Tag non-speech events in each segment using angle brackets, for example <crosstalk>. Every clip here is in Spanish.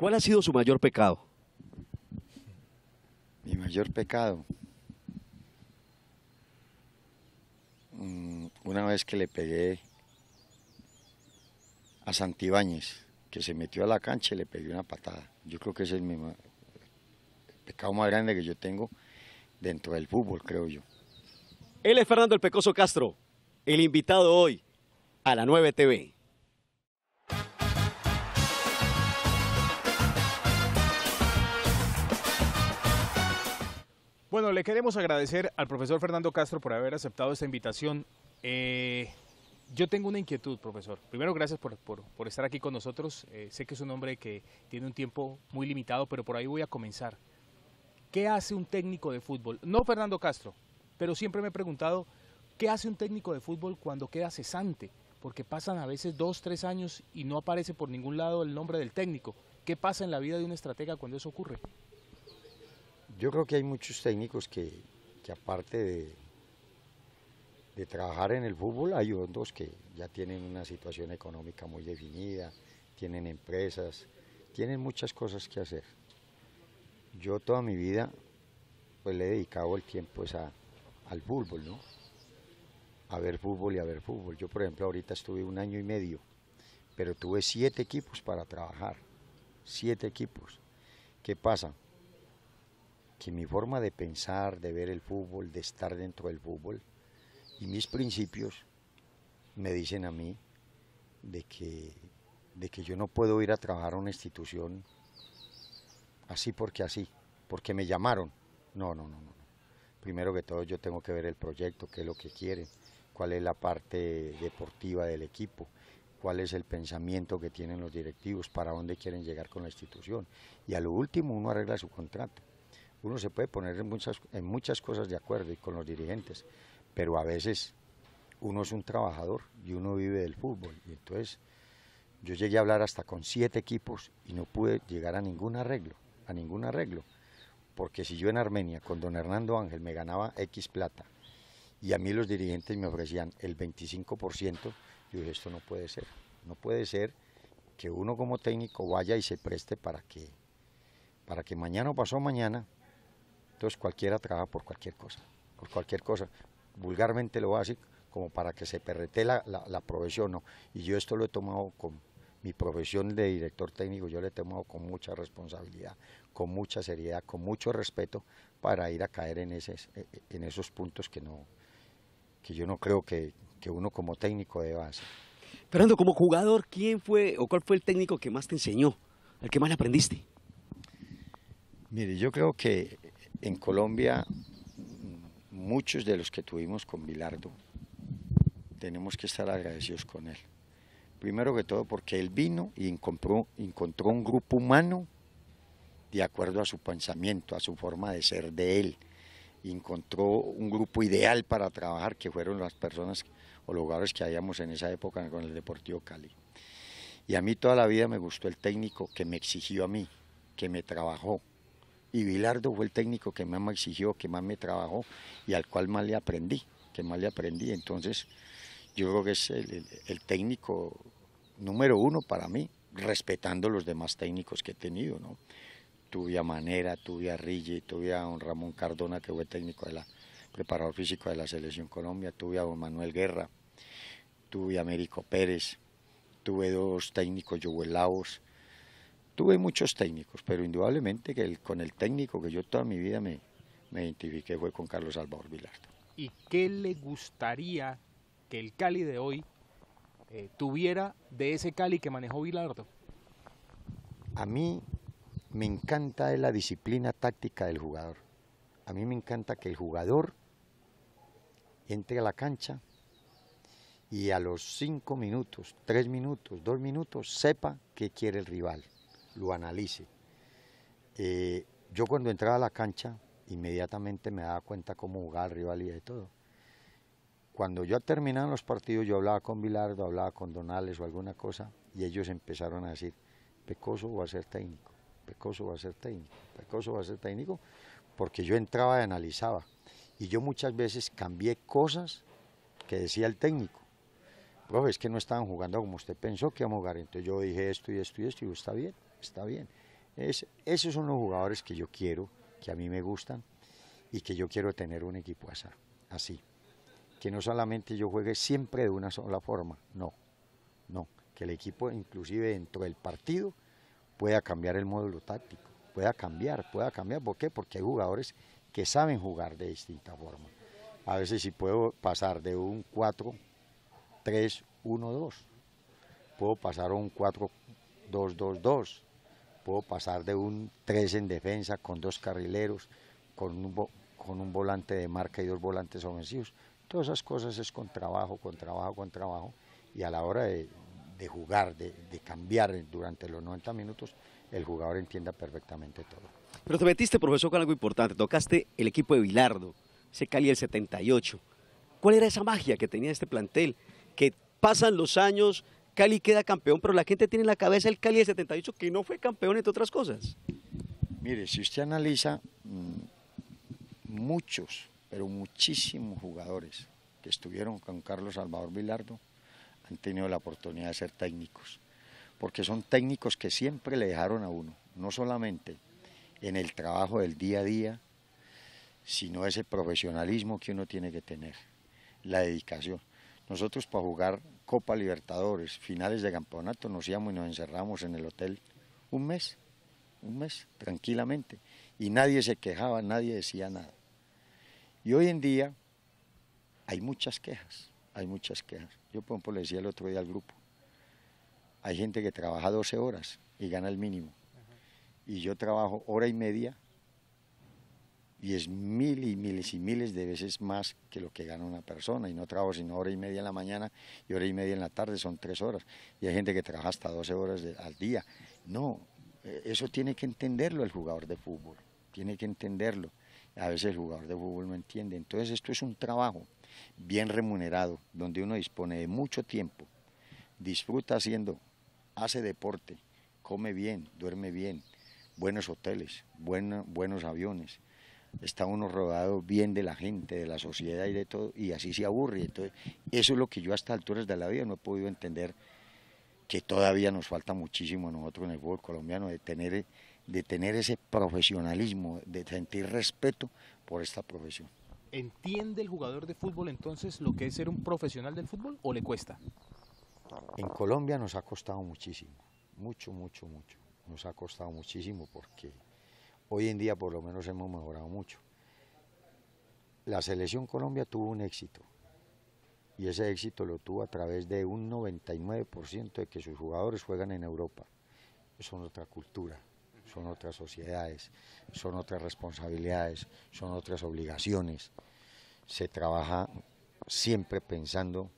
¿Cuál ha sido su mayor pecado? Mi mayor pecado. Mm, una vez que le pegué a Santibáñez, que se metió a la cancha y le pegué una patada. Yo creo que ese es el pecado más grande que yo tengo dentro del fútbol, creo yo. Él es Fernando el Pecoso Castro, el invitado hoy a la 9 TV. Bueno, le queremos agradecer al profesor Fernando Castro por haber aceptado esta invitación. Eh, yo tengo una inquietud, profesor. Primero, gracias por, estar aquí con nosotros. Eh, sé que es un hombre que tiene un tiempo muy limitado, pero por ahí voy a comenzar. ¿Qué hace un técnico de fútbol? No Fernando Castro, pero siempre me he preguntado, ¿qué hace un técnico de fútbol cuando queda cesante? Porque pasan a veces dos, tres años y no aparece por ningún lado el nombre del técnico. ¿Qué pasa en la vida de un estratega cuando eso ocurre? Yo creo que hay muchos técnicos que, aparte de, trabajar en el fútbol, hay otros que ya tienen una situación económica muy definida, tienen empresas, tienen muchas cosas que hacer. Yo toda mi vida pues le he dedicado el tiempo pues, a, al fútbol, ¿no? A ver fútbol y a ver fútbol. Yo, por ejemplo, ahorita estuve un año y medio, pero tuve siete equipos para trabajar. Siete equipos. ¿Qué pasa? que mi forma de pensar, de ver el fútbol, de estar dentro del fútbol y mis principios me dicen a mí de que, de que yo no puedo ir a trabajar a una institución así porque así, porque me llamaron. No, no, no, no. Primero que todo yo tengo que ver el proyecto, qué es lo que quieren, cuál es la parte deportiva del equipo, cuál es el pensamiento que tienen los directivos, para dónde quieren llegar con la institución. Y a lo último uno arregla su contrato uno se puede poner en muchas, en muchas cosas de acuerdo y con los dirigentes, pero a veces uno es un trabajador y uno vive del fútbol. Y entonces yo llegué a hablar hasta con siete equipos y no pude llegar a ningún arreglo, a ningún arreglo. Porque si yo en Armenia con don Hernando Ángel me ganaba X plata y a mí los dirigentes me ofrecían el 25%, yo dije, esto no puede ser. No puede ser que uno como técnico vaya y se preste para que, para que mañana o pasó mañana entonces cualquiera trabaja por cualquier cosa, por cualquier cosa. Vulgarmente lo hace como para que se perrete la, profesión, ¿no? Y yo esto lo he tomado con mi profesión de director técnico, yo lo he tomado con mucha responsabilidad, con mucha seriedad, con mucho respeto para ir a caer en, eh, eh, en esos puntos que, no, que yo no creo que, uno como técnico deba hacer. Fernando, como jugador, ¿quién fue o cuál fue el técnico que más te enseñó, ¿al que más le aprendiste? Mire, yo creo que en Colombia, muchos de los que tuvimos con Bilardo, tenemos que estar agradecidos con él. Primero que todo porque él vino y encontró, un grupo humano de acuerdo a su pensamiento, a su forma de ser de él. Encontró un grupo ideal para trabajar que fueron las personas o los que habíamos en esa época con el Deportivo Cali. Y a mí toda la vida me gustó el técnico que me exigió a mí, que me trabajó, y Bilardo fue el técnico que más me exigió, que más me trabajó y al cual más le aprendí, que más le aprendí. Entonces, yo creo que es el, técnico número uno para mí, respetando los demás técnicos que he tenido, Tuve a Manera, tuve a Rille, tuve a don Ramón Cardona, que fue técnico de la preparador físico de la Selección Colombia, tuve a don Manuel Guerra, tuve a Américo Pérez, tuve dos técnicos, yuguelados. Laos, Tuve muchos técnicos, pero indudablemente que con el técnico que yo toda mi vida me, identifiqué fue con Carlos Salvador Vilardo. ¿Y qué le gustaría que el Cali de hoy eh, tuviera de ese Cali que manejó Vilardo? A mí me encanta la disciplina táctica del jugador. A mí me encanta que el jugador entre a la cancha y a los cinco minutos, tres minutos, dos minutos, sepa qué quiere el rival lo analice. Eh, yo cuando entraba a la cancha, inmediatamente me daba cuenta cómo jugaba rival y de todo. Cuando yo terminaba los partidos, yo hablaba con Vilardo, hablaba con Donales o alguna cosa, y ellos empezaron a decir, Pecoso va a ser técnico, Pecoso va a ser técnico, Pecoso va a ser técnico, porque yo entraba y analizaba. Y yo muchas veces cambié cosas que decía el técnico. Profe, es que no estaban jugando como usted pensó que a jugar. Entonces yo dije esto y esto y esto, y está bien está bien. esos son los jugadores que yo quiero, que a mí me gustan y que yo quiero tener un equipo así. Que no solamente yo juegue siempre de una sola forma, no, no. Que el equipo inclusive dentro del partido pueda cambiar el módulo táctico, pueda cambiar, pueda cambiar. ¿Por qué? Porque hay jugadores que saben jugar de distinta forma. A veces si puedo pasar de un 4, 3, 1, 2. Puedo pasar a un 4, 2, 2, 2 pasar de un 3 en defensa con dos carrileros, con un, con un volante de marca y dos volantes ofensivos. Todas esas cosas es con trabajo, con trabajo, con trabajo. Y a la hora de, jugar, de, cambiar durante los 90 minutos, el jugador entienda perfectamente todo. Pero te metiste, profesor, con algo importante. Tocaste el equipo de Bilardo, se Cali el 78. ¿Cuál era esa magia que tenía este plantel? Que pasan los años, Cali queda campeón, pero la gente tiene en la cabeza el Cali de 78 que no fue campeón, entre otras cosas. Mire, si usted analiza, mm, muchos, pero muchísimos jugadores que estuvieron con Carlos Salvador Vilardo han tenido la oportunidad de ser técnicos, porque son técnicos que siempre le dejaron a uno, no solamente en el trabajo del día a día, sino ese profesionalismo que uno tiene que tener, la dedicación. Nosotros para jugar Copa Libertadores, finales de campeonato, nos íbamos y nos encerramos en el hotel un mes, un mes, tranquilamente. Y nadie se quejaba, nadie decía nada. Y hoy en día hay muchas quejas, hay muchas quejas. Yo, por ejemplo, le decía el otro día al grupo, hay gente que trabaja 12 horas y gana el mínimo. Y yo trabajo hora y media diez mil y miles y miles de veces más que lo que gana una persona y no trabajo sino hora y media en la mañana y hora y media en la tarde, son tres horas y hay gente que trabaja hasta 12 horas al día. No, eh, eso tiene que entenderlo el jugador de fútbol, tiene que entenderlo. A veces el jugador de fútbol no entiende, entonces esto es un trabajo bien remunerado, donde uno dispone de mucho tiempo, disfruta haciendo, hace deporte, come bien, duerme bien, buenos hoteles, buenos aviones, está uno rodado bien de la gente, de la sociedad y de todo, y así se aburre. Entonces, eso es lo que yo hasta alturas de la vida no he podido entender, que todavía nos falta muchísimo a nosotros en el fútbol colombiano de tener, de tener ese profesionalismo, de sentir respeto por esta profesión. ¿Entiende el jugador de fútbol entonces lo que es ser un profesional del fútbol o le cuesta? En Colombia nos ha costado muchísimo, mucho, mucho, mucho. Nos ha costado muchísimo porque Hoy en día por lo menos hemos mejorado mucho. La selección Colombia tuvo un éxito y ese éxito lo tuvo a través de un 99% de que sus jugadores juegan en Europa. Son otra cultura, son otras sociedades, son otras responsabilidades, son otras obligaciones. Se trabaja siempre pensando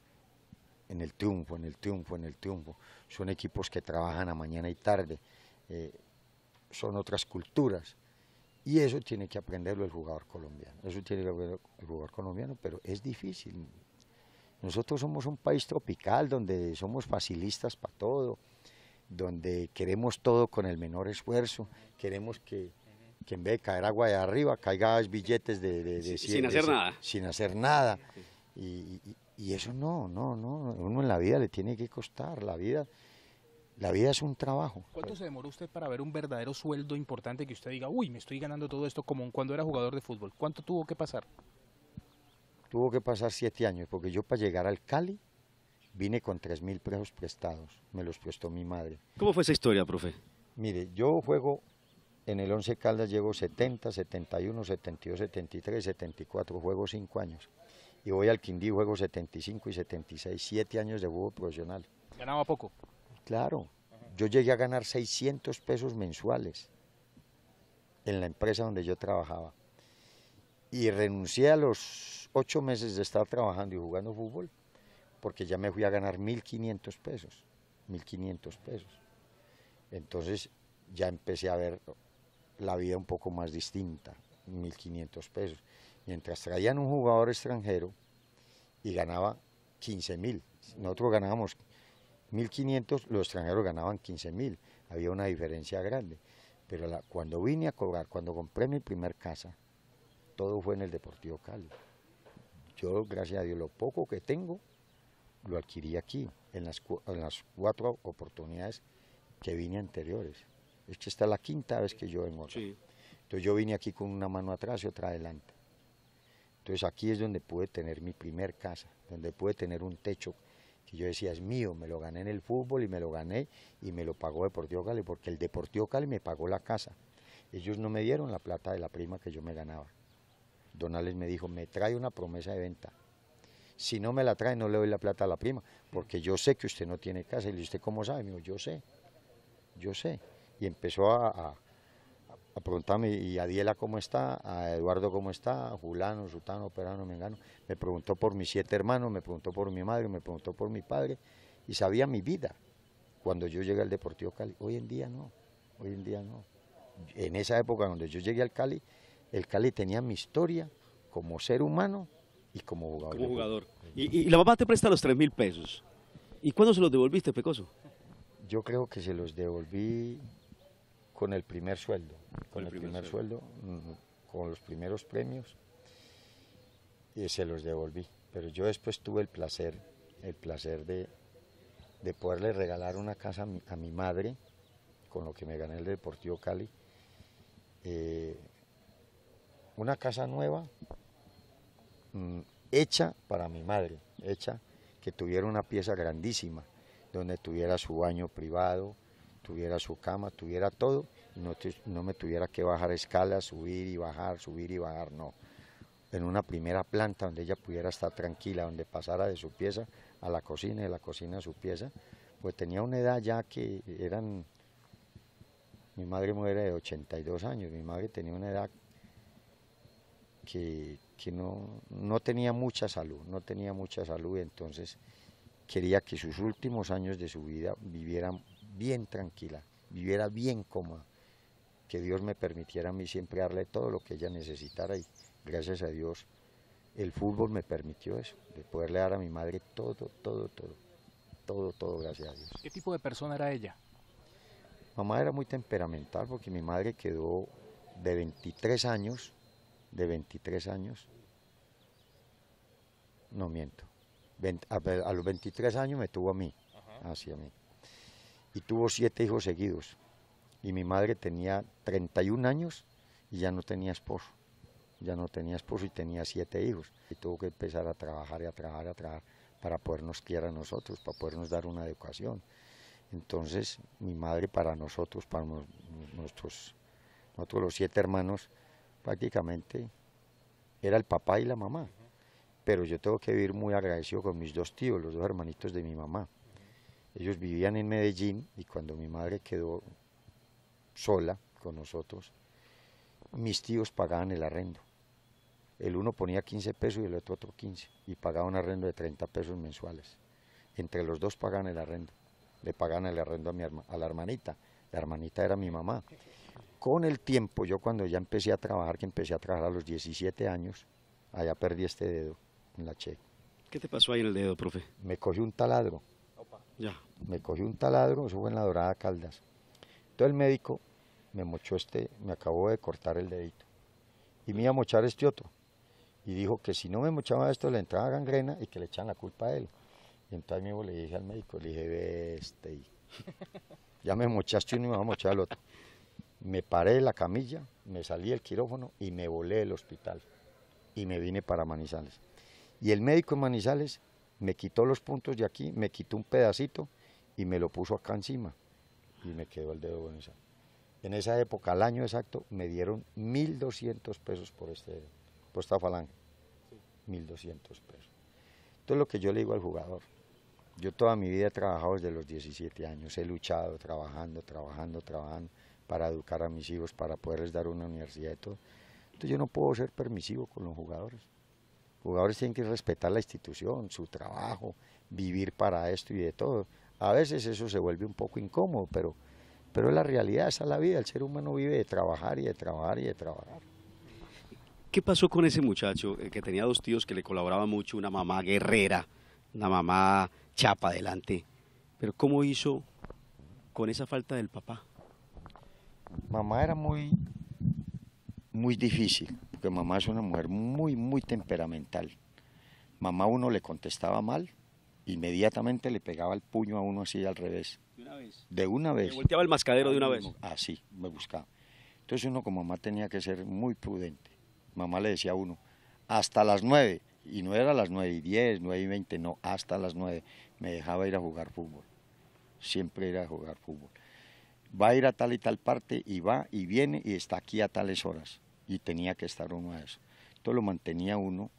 en el triunfo, en el triunfo, en el triunfo. Son equipos que trabajan a mañana y tarde, eh, son otras culturas. Y eso tiene que aprenderlo el jugador colombiano. Eso tiene que aprenderlo el jugador colombiano, pero es difícil. Nosotros somos un país tropical donde somos facilistas para todo, donde queremos todo con el menor esfuerzo, queremos que, en vez de caer agua de arriba, caiga billetes de... sin hacer nada. Sin hacer nada. Y, y, y, eso no, no, no. Uno en la vida le tiene que costar. La vida la vida es un trabajo. ¿Cuánto se demoró usted para ver un verdadero sueldo importante que usted diga, uy, me estoy ganando todo esto como cuando era jugador de fútbol? ¿Cuánto tuvo que pasar? Tuvo que pasar siete años, porque yo para llegar al Cali vine con tres mil pesos prestados. Me los prestó mi madre. ¿Cómo fue esa historia, profe? Mire, yo juego en el once Caldas, llego 70, 71, 72, 73, 74, juego cinco años. Y voy al Quindí, juego 75 y 76, siete años de juego profesional. ¿Ganaba poco? Claro, yo llegué a ganar 600 pesos mensuales en la empresa donde yo trabajaba. Y renuncié a los ocho meses de estar trabajando y jugando fútbol, porque ya me fui a ganar 1.500 pesos, 1.500 pesos. Entonces ya empecé a ver la vida un poco más distinta, 1.500 pesos. Mientras traían un jugador extranjero y ganaba 15.000, nosotros ganábamos 1.500, los extranjeros ganaban 15.000, había una diferencia grande. Pero cuando vine a cobrar, cuando compré mi primer casa, todo fue en el Deportivo Cali. Yo, gracias a Dios, lo poco que tengo, lo adquirí aquí, en las, en las cuatro oportunidades que vine anteriores. esta es la quinta vez que yo vengo Entonces yo vine aquí con una mano atrás y otra adelante. Entonces aquí es donde pude tener mi primer casa, donde pude tener un techo y yo decía es mío, me lo gané en el fútbol y me lo gané y me lo pagó Deportivo Cali, porque el Deportivo Cali me pagó la casa. Ellos no me dieron la plata de la prima que yo me ganaba. Donales me dijo, me trae una promesa de venta. Si no me la trae, no le doy la plata a la prima, porque yo sé que usted no tiene casa. Y le dije, ¿usted cómo sabe? Me dijo, yo sé, yo sé. Y empezó a a preguntarme, ¿y a Diela cómo está? ¿A Eduardo cómo está? ¿A Julano, Sutano, Perano, Mengano? Me preguntó por mis siete hermanos, me preguntó por mi madre, me preguntó por mi padre y sabía mi vida cuando yo llegué al Deportivo Cali. Hoy en día no, hoy en día no. En esa época cuando yo llegué al Cali, el Cali tenía mi historia como ser humano y como jugador. Como jugador. Y, la mamá te presta los tres mil pesos. ¿Y cuándo se los devolviste, Pecoso? Yo creo que se los devolví con el primer sueldo con el, primer, sueldo, con los primeros premios, y se los devolví. Pero yo después tuve el placer, el placer de, poderle regalar una casa a mi, madre, con lo que me gané el Deportivo Cali, eh, una casa nueva mm, hecha para mi madre, hecha que tuviera una pieza grandísima, donde tuviera su baño privado, tuviera su cama, tuviera todo, no, me tuviera que bajar escalas, subir y bajar, subir y bajar, no. En una primera planta donde ella pudiera estar tranquila, donde pasara de su pieza a la cocina, de la cocina a su pieza, pues tenía una edad ya que eran... Mi madre muere de 82 años, mi madre tenía una edad que, no, tenía mucha salud, no tenía mucha salud, entonces quería que sus últimos años de su vida vivieran bien tranquila, viviera bien cómoda que Dios me permitiera a mí siempre darle todo lo que ella necesitara y gracias a Dios el fútbol me permitió eso, de poderle dar a mi madre todo, todo, todo, todo, todo, gracias a Dios. ¿Qué tipo de persona era ella? Mamá era muy temperamental porque mi madre quedó de 23 años, de 23 años, no miento, a los 23 años me tuvo a mí, hacia mí, y tuvo siete hijos seguidos y mi madre tenía 31 años y ya no tenía esposo. Ya no tenía esposo y tenía siete hijos. Y tuvo que empezar a trabajar y a trabajar, y a trabajar para podernos quiera a nosotros, para podernos dar una educación. Entonces, mi madre para nosotros, para nuestros, nosotros los siete hermanos, prácticamente era el papá y la mamá. Pero yo tengo que vivir muy agradecido con mis dos tíos, los dos hermanitos de mi mamá. Ellos vivían en Medellín y cuando mi madre quedó sola con nosotros, mis tíos pagaban el arrendo. El uno ponía 15 pesos y el otro otro 15 y pagaba un arrendo de 30 pesos mensuales. Entre los dos pagaban el arrendo. Le pagaban el arrendo a, mi a la hermanita. La hermanita era mi mamá. Con el tiempo, yo cuando ya empecé a trabajar, que empecé a trabajar a los 17 años, allá perdí este dedo en la che. ¿Qué te pasó ahí el dedo, profe? Me cogió un taladro. Ya. Me cogió un taladro, eso fue en la Dorada Caldas entonces el médico me mochó este, me acabó de cortar el dedito y me iba a mochar este otro. Y dijo que si no me mochaba esto le entraba gangrena y que le echan la culpa a él. Y entonces mismo le dije al médico, le dije, ve este, <laughs> ya me mochaste uno y me va a mochar el otro. Me paré de la camilla, me salí del quirófano y me volé del hospital. Y me vine para Manizales. Y el médico en Manizales me quitó los puntos de aquí, me quitó un pedacito y me lo puso acá encima y me quedó el dedo de En esa época, al año exacto, me dieron 1.200 pesos por, este, por esta falange. 1.200 pesos. Entonces lo que yo le digo al jugador, yo toda mi vida he trabajado desde los 17 años, he luchado, trabajando, trabajando, trabajando, para educar a mis hijos, para poderles dar una universidad y todo. Entonces yo no puedo ser permisivo con los jugadores. Los jugadores tienen que respetar la institución, su trabajo, vivir para esto y de todo. A veces eso se vuelve un poco incómodo, pero, pero es la realidad, esa es la vida. El ser humano vive de trabajar y de trabajar y de trabajar. ¿Qué pasó con ese muchacho eh, que tenía dos tíos que le colaboraban mucho, una mamá guerrera, una mamá chapa adelante? Pero ¿cómo hizo con esa falta del papá? Mamá era muy, muy difícil, porque mamá es una mujer muy, muy temperamental. Mamá uno le contestaba mal, inmediatamente le pegaba el puño a uno así al revés. ¿De una vez? De una vez. ¿Le volteaba el mascadero de una vez? Así, ah, me buscaba. Entonces uno como mamá tenía que ser muy prudente. Mamá le decía a uno, hasta las nueve, y no era las nueve y diez, nueve y veinte, no, hasta las nueve, me dejaba ir a jugar fútbol. Siempre ir a jugar fútbol. Va a ir a tal y tal parte y va y viene y está aquí a tales horas. Y tenía que estar uno a eso. Entonces lo mantenía uno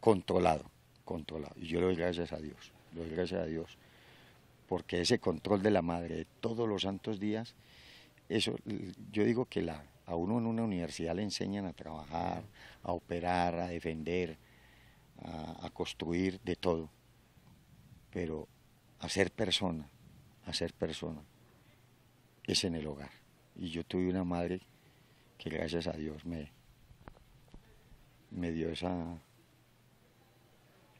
controlado controlado, Y yo le doy gracias a Dios, le doy gracias a Dios, porque ese control de la madre todos los santos días, eso yo digo que la, a uno en una universidad le enseñan a trabajar, a operar, a defender, a, construir, de todo. Pero a ser persona, a ser persona, es en el hogar. Y yo tuve una madre que gracias a Dios me, me dio esa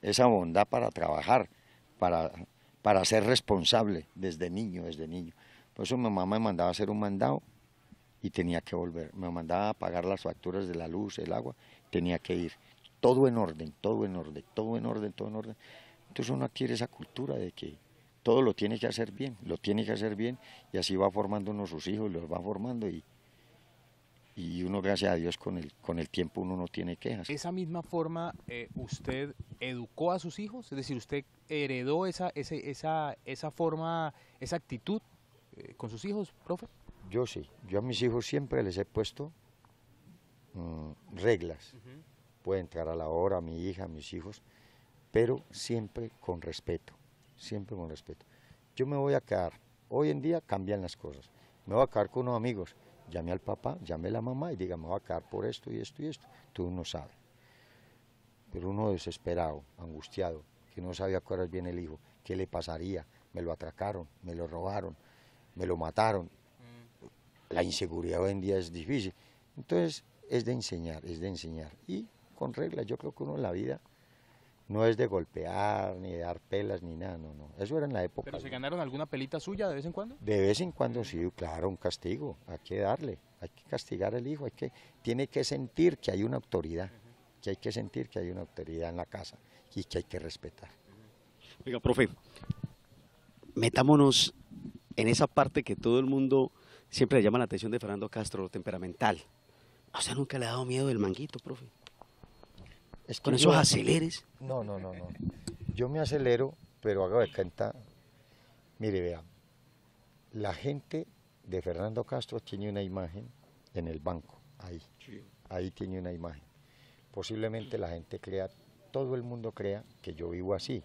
esa bondad para trabajar, para, para ser responsable desde niño, desde niño. Por eso mi mamá me mandaba a hacer un mandado y tenía que volver. Me mandaba a pagar las facturas de la luz, el agua, tenía que ir. Todo en orden, todo en orden, todo en orden, todo en orden. Entonces uno adquiere esa cultura de que todo lo tiene que hacer bien, lo tiene que hacer bien y así va formando uno sus hijos, los va formando y, y uno, gracias a Dios, con el, con el tiempo uno no tiene quejas. ¿Esa misma forma eh, usted educó a sus hijos? Es decir, ¿usted heredó esa, ese, esa, esa forma, esa actitud eh, con sus hijos, profe? Yo sí, yo a mis hijos siempre les he puesto mm, reglas. Pueden Puede entrar a la hora, a mi hija, a mis hijos, pero siempre con respeto, siempre con respeto. Yo me voy a quedar, hoy en día cambian las cosas, me voy a quedar con unos amigos, Llame al papá, llame a la mamá y diga, me voy a quedar por esto y esto y esto. Tú no sabes. Pero uno desesperado, angustiado, que no sabía cuál era bien el hijo, qué le pasaría, me lo atracaron, me lo robaron, me lo mataron. Mm. La inseguridad hoy en día es difícil. Entonces, es de enseñar, es de enseñar. Y con reglas, yo creo que uno en la vida no es de golpear, ni de dar pelas, ni nada, no, no. Eso era en la época. ¿Pero se ganaron alguna pelita suya de vez en cuando? De vez en cuando sí, claro, un castigo. Hay que darle, hay que castigar al hijo, hay que, tiene que sentir que hay una autoridad, que hay que sentir que hay una autoridad en la casa y que hay que respetar. Oiga, profe, metámonos en esa parte que todo el mundo siempre le llama la atención de Fernando Castro, lo temperamental. O sea, nunca le ha dado miedo el manguito, profe. ¿Con esos aceleres? No, no, no, no. Yo me acelero, pero hago de cuenta. Mire, vea. La gente de Fernando Castro tiene una imagen en el banco, ahí. Ahí tiene una imagen. Posiblemente la gente crea, todo el mundo crea que yo vivo así,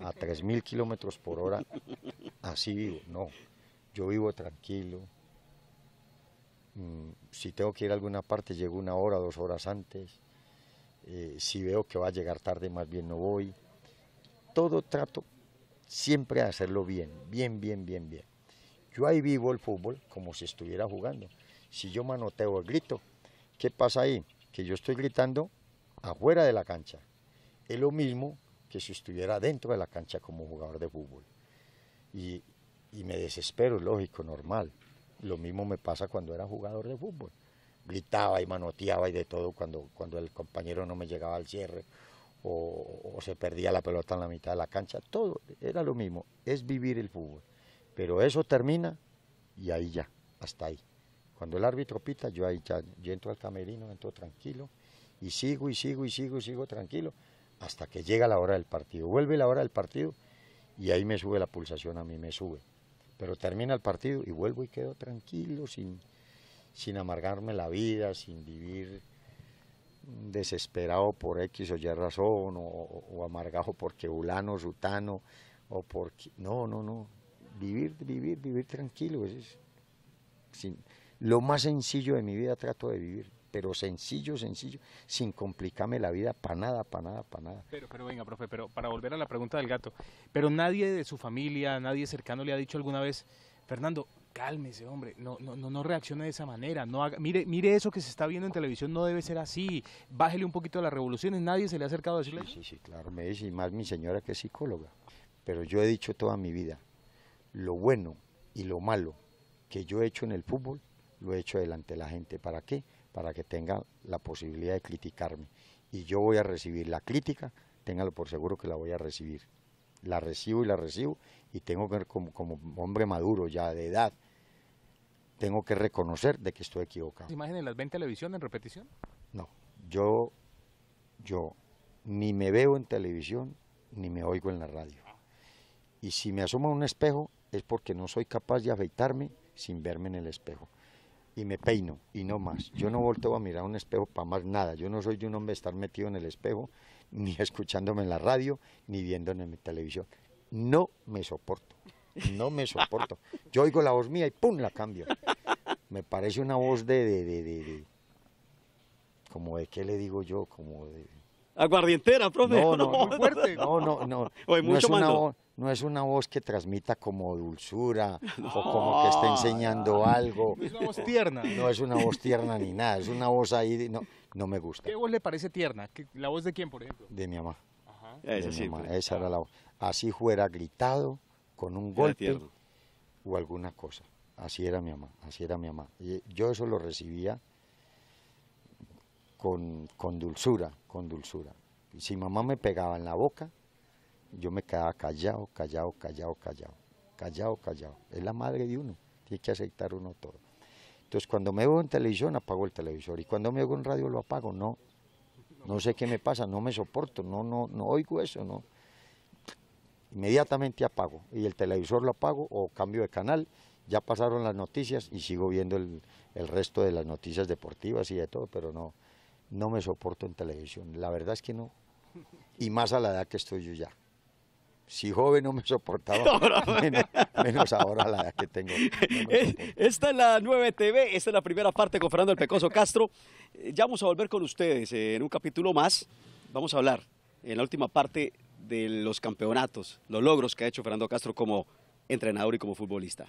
a 3.000 kilómetros por hora, así vivo. No, yo vivo tranquilo. Mm, si tengo que ir a alguna parte, llego una hora, dos horas antes eh, si veo que va a llegar tarde, más bien no voy. Todo trato siempre de hacerlo bien, bien, bien, bien, bien. Yo ahí vivo el fútbol como si estuviera jugando. Si yo manoteo el grito, ¿qué pasa ahí? Que yo estoy gritando afuera de la cancha. Es lo mismo que si estuviera dentro de la cancha como jugador de fútbol. Y, y me desespero, lógico, normal. Lo mismo me pasa cuando era jugador de fútbol gritaba y manoteaba y de todo cuando, cuando el compañero no me llegaba al cierre o, se perdía la pelota en la mitad de la cancha. Todo era lo mismo, es vivir el fútbol. Pero eso termina y ahí ya, hasta ahí. Cuando el árbitro pita, yo ahí ya, yo entro al camerino, entro tranquilo y sigo y sigo y sigo y sigo tranquilo hasta que llega la hora del partido. Vuelve la hora del partido y ahí me sube la pulsación, a mí me sube. Pero termina el partido y vuelvo y quedo tranquilo, sin, sin amargarme la vida, sin vivir desesperado por X o Y razón, o, amargado porque ulano, Rutano, o porque... No, no, no. Vivir, vivir, vivir tranquilo. Es, sin, lo más sencillo de mi vida trato de vivir, pero sencillo, sencillo, sin complicarme la vida para nada, para nada, para nada. Pero, pero venga, profe, pero para volver a la pregunta del gato, pero nadie de su familia, nadie cercano le ha dicho alguna vez, Fernando, cálmese, hombre, no, no, no, reaccione de esa manera, no mire, mire eso que se está viendo en televisión, no debe ser así, bájele un poquito a las revoluciones, nadie se le ha acercado a decirle. Sí, sí, claro, me dice, y más mi señora que psicóloga, pero yo he dicho toda mi vida, lo bueno y lo malo que yo he hecho en el fútbol, lo he hecho delante de la gente, ¿para qué? Para que tenga la posibilidad de criticarme, y yo voy a recibir la crítica, téngalo por seguro que la voy a recibir la recibo y la recibo y tengo que como, como hombre maduro ya de edad tengo que reconocer de que estoy equivocado. ¿Imágenes las ven en televisión en repetición? No, yo, yo ni me veo en televisión ni me oigo en la radio. Y si me asomo a un espejo es porque no soy capaz de afeitarme sin verme en el espejo. Y me peino y no más. Yo no volteo a mirar un espejo para más nada. Yo no soy de un hombre estar metido en el espejo, <laughs> ni escuchándome en la radio, ni viéndome en mi televisión. No me soporto no me soporto. Yo oigo la voz mía y ¡pum! la cambio. Me parece una voz de, de, de, como de, ¿qué le digo yo? Como de... Aguardientera, profe. No, no, <laughs> fuerte. No, no, no. <laughs> no, es una voz, que transmita como dulzura <laughs> o como que está enseñando algo. No es una voz tierna. No es una voz tierna ni nada. Es una voz ahí, no, no me gusta. ¿Qué voz le parece tierna? ¿La voz de quién, por ejemplo? De mi mamá. Ajá. Esa, pues. era la Así fuera gritado, con un golpe o alguna cosa. Así era mi mamá, así era mi mamá. yo eso lo recibía con, con dulzura, con dulzura. si mamá me pegaba en la boca, yo me quedaba callado, callado, callado, callado, callado, callado. Es la madre de uno, tiene que aceptar uno todo. Entonces cuando me veo en televisión apago el televisor y cuando me veo en radio lo apago, no. No sé qué me pasa, no me soporto, no, no, no oigo eso, no inmediatamente apago y el televisor lo apago o cambio de canal, ya pasaron las noticias y sigo viendo el, el resto de las noticias deportivas y de todo, pero no, no me soporto en televisión, la verdad es que no, y más a la edad que estoy yo ya. Si joven no me soportaba, <laughs> <laughs> menos, menos ahora la edad que tengo. <laughs> Eh, esta es la 9 e TV, esta es la primera parte con Fernando el Pecoso Castro. Eh, ya vamos a volver con ustedes eh, en un capítulo más. Vamos a hablar en la última parte de los campeonatos, los logros que ha hecho Fernando Castro como entrenador y como futbolista?